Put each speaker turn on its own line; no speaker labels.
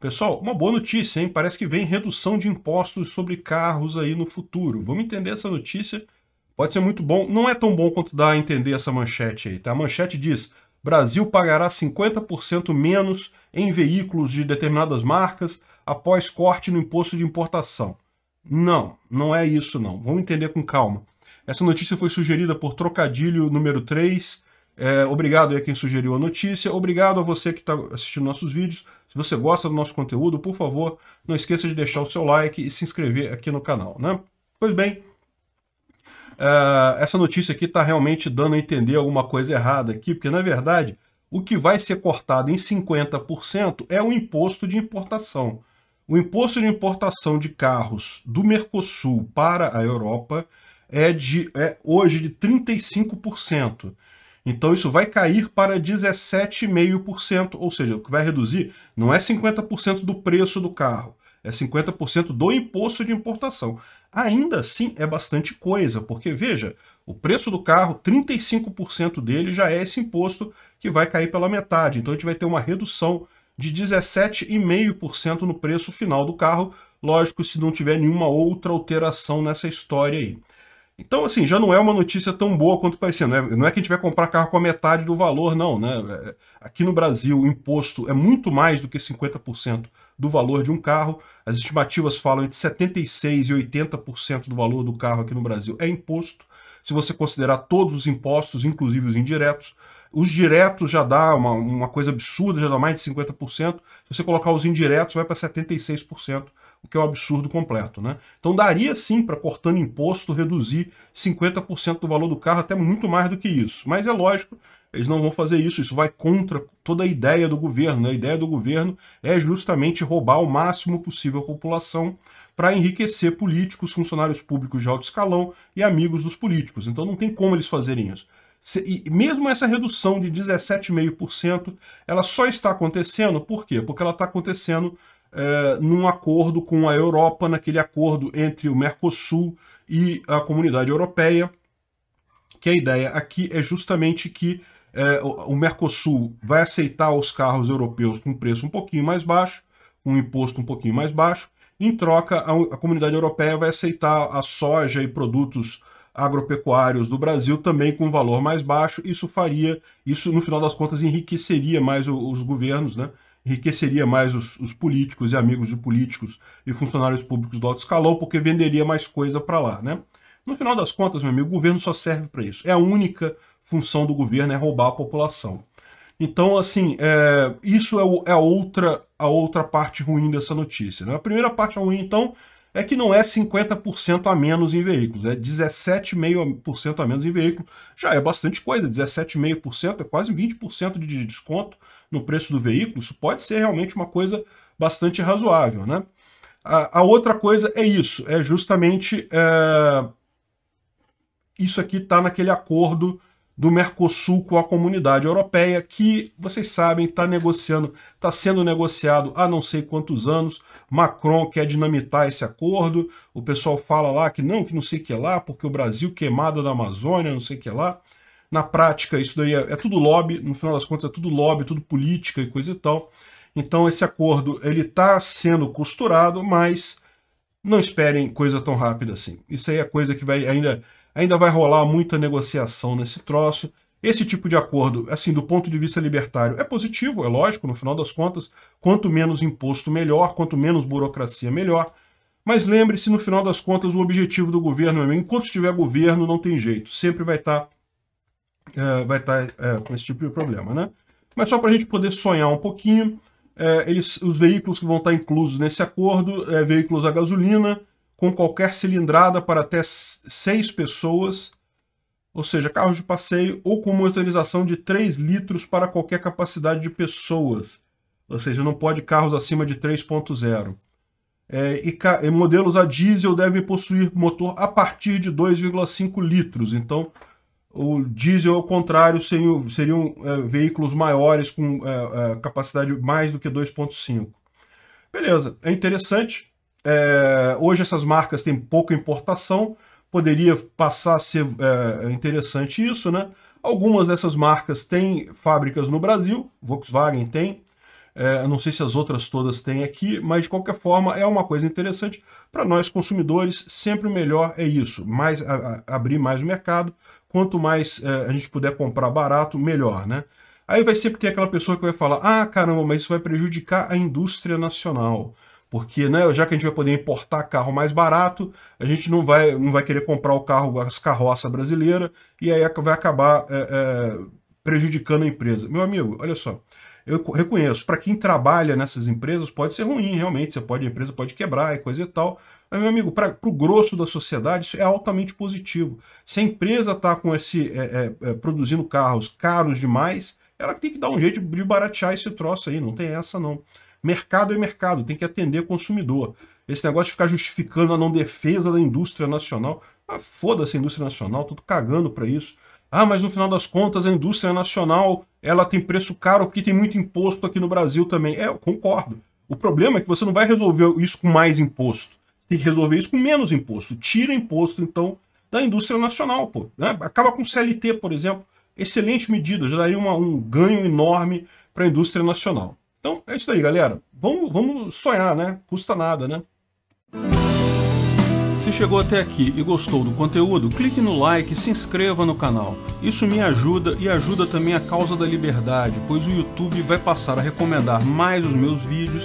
Pessoal, uma boa notícia, hein? Parece que vem redução de impostos sobre carros aí no futuro. Vamos entender essa notícia. Pode ser muito bom. Não é tão bom quanto dá a entender essa manchete aí, tá? A manchete diz: Brasil pagará 50% menos em veículos de determinadas marcas após corte no imposto de importação. Não, não é isso não. Vamos entender com calma. Essa notícia foi sugerida por Trocadilho número 3, é, obrigado a quem sugeriu a notícia, obrigado a você que está assistindo nossos vídeos. Se você gosta do nosso conteúdo, por favor, não esqueça de deixar o seu like e se inscrever aqui no canal, né? Pois bem, é, essa notícia aqui está realmente dando a entender alguma coisa errada aqui, porque na verdade o que vai ser cortado em 50% é o imposto de importação. O imposto de importação de carros do Mercosul para a Europa é de é hoje de 35%. Então isso vai cair para 17,5%, ou seja, o que vai reduzir não é 50% do preço do carro, é 50% do imposto de importação. Ainda assim é bastante coisa, porque veja, o preço do carro, 35% dele já é esse imposto que vai cair pela metade. Então a gente vai ter uma redução de 17,5% no preço final do carro, lógico se não tiver nenhuma outra alteração nessa história aí. Então, assim, já não é uma notícia tão boa quanto parecia. Não é, não é que a gente vai comprar carro com a metade do valor, não. Né? É, é, aqui no Brasil, o imposto é muito mais do que 50% do valor de um carro. As estimativas falam entre 76% e 80% do valor do carro aqui no Brasil é imposto. Se você considerar todos os impostos, inclusive os indiretos, os diretos já dá uma, uma coisa absurda, já dá mais de 50%. Se você colocar os indiretos, vai para 76%, o que é um absurdo completo. Né? Então daria sim para, cortando imposto, reduzir 50% do valor do carro, até muito mais do que isso. Mas é lógico, eles não vão fazer isso, isso vai contra toda a ideia do governo. Né? A ideia do governo é justamente roubar o máximo possível a população para enriquecer políticos, funcionários públicos de alto escalão e amigos dos políticos. Então não tem como eles fazerem isso. E mesmo essa redução de 17,5%, ela só está acontecendo, por quê? Porque ela está acontecendo é, num acordo com a Europa, naquele acordo entre o Mercosul e a comunidade europeia, que a ideia aqui é justamente que é, o Mercosul vai aceitar os carros europeus com preço um pouquinho mais baixo, um imposto um pouquinho mais baixo, em troca a, a comunidade europeia vai aceitar a soja e produtos agropecuários do Brasil também com um valor mais baixo. Isso faria, isso no final das contas enriqueceria mais os governos, né? enriqueceria mais os, os políticos e amigos de políticos e funcionários públicos do alto escalão, porque venderia mais coisa para lá. Né? No final das contas, meu amigo, o governo só serve para isso. É a única função do governo, é roubar a população. Então, assim, é, isso é, o, é, a, outra, a outra parte ruim dessa notícia. Né? A primeira parte ruim, então, é que não é 50% a menos em veículos, é 17,5% a menos em veículos. Já é bastante coisa, 17,5% é quase 20% de desconto no preço do veículo. Isso pode ser realmente uma coisa bastante razoável, né? A, a outra coisa é isso, é justamente é... isso aqui está naquele acordo do Mercosul com a comunidade europeia, que, vocês sabem, está negociando, está sendo negociado há não sei quantos anos. Macron quer dinamitar esse acordo, o pessoal fala lá que não, que não sei o que lá, porque o Brasil queimada da Amazônia, não sei o que lá. Na prática, isso daí é, é tudo lobby, no final das contas é tudo lobby, tudo política e coisa e tal. Então esse acordo ele está sendo costurado, mas não esperem coisa tão rápida assim. Isso aí é coisa que vai ainda Ainda vai rolar muita negociação nesse troço. Esse tipo de acordo, assim, do ponto de vista libertário, é positivo, é lógico, no final das contas, quanto menos imposto, melhor, quanto menos burocracia, melhor. Mas lembre-se, no final das contas, o objetivo do governo, amigo, enquanto tiver governo, não tem jeito. Sempre vai estar tá, é, vai tá, é, com esse tipo de problema, né? Mas só para a gente poder sonhar um pouquinho, é, eles, os veículos que vão estar tá inclusos nesse acordo, é, veículos a gasolina, com qualquer cilindrada para até seis pessoas, ou seja, carros de passeio, ou com motorização de 3 litros para qualquer capacidade de pessoas, ou seja, não pode carros acima de 3.0. É, e, e, modelos a diesel devem possuir motor a partir de 2,5 litros. Então, o diesel, ao contrário, seriam, seriam é, veículos maiores com é, é capacidade mais do que 2,5. Beleza, é interessante. É, hoje essas marcas têm pouca importação, poderia passar a ser é, interessante isso, né? Algumas dessas marcas têm fábricas no Brasil, Volkswagen tem, é, não sei se as outras todas têm aqui, mas de qualquer forma é uma coisa interessante para nós consumidores. Sempre o melhor é isso, mais a, a, abrir mais o mercado. Quanto mais é, a gente puder comprar barato, melhor, né? Aí vai sempre ter aquela pessoa que vai falar: ah, caramba, mas isso vai prejudicar a indústria nacional. Porque, né, já que a gente vai poder importar carro mais barato, a gente não vai, não vai querer comprar o carro, as carroças brasileira, e aí vai acabar é, é, prejudicando a empresa. Meu amigo, olha só, eu reconheço, para quem trabalha nessas empresas, pode ser ruim, realmente, você pode, a empresa pode quebrar e coisa e tal, mas, meu amigo, para o grosso da sociedade, isso é altamente positivo. Se a empresa está é, é, é, produzindo carros caros demais, ela tem que dar um jeito de baratear esse troço aí, não tem essa não. Mercado é mercado, tem que atender o consumidor. Esse negócio de ficar justificando a não defesa da indústria nacional. Ah, foda-se a indústria nacional, tô cagando para isso. Ah, mas no final das contas a indústria nacional ela tem preço caro porque tem muito imposto aqui no Brasil também. É, eu concordo. O problema é que você não vai resolver isso com mais imposto. Tem que resolver isso com menos imposto. Tira imposto, então, da indústria nacional, pô. Né? Acaba com o CLT, por exemplo. Excelente medida, já daria uma, um ganho enorme para a indústria nacional. Então é isso aí, galera. Vamos, vamos sonhar, né? Custa nada, né? Se chegou até aqui e gostou do conteúdo, clique no like e se inscreva no canal. Isso me ajuda e ajuda também a causa da liberdade, pois o YouTube vai passar a recomendar mais os meus vídeos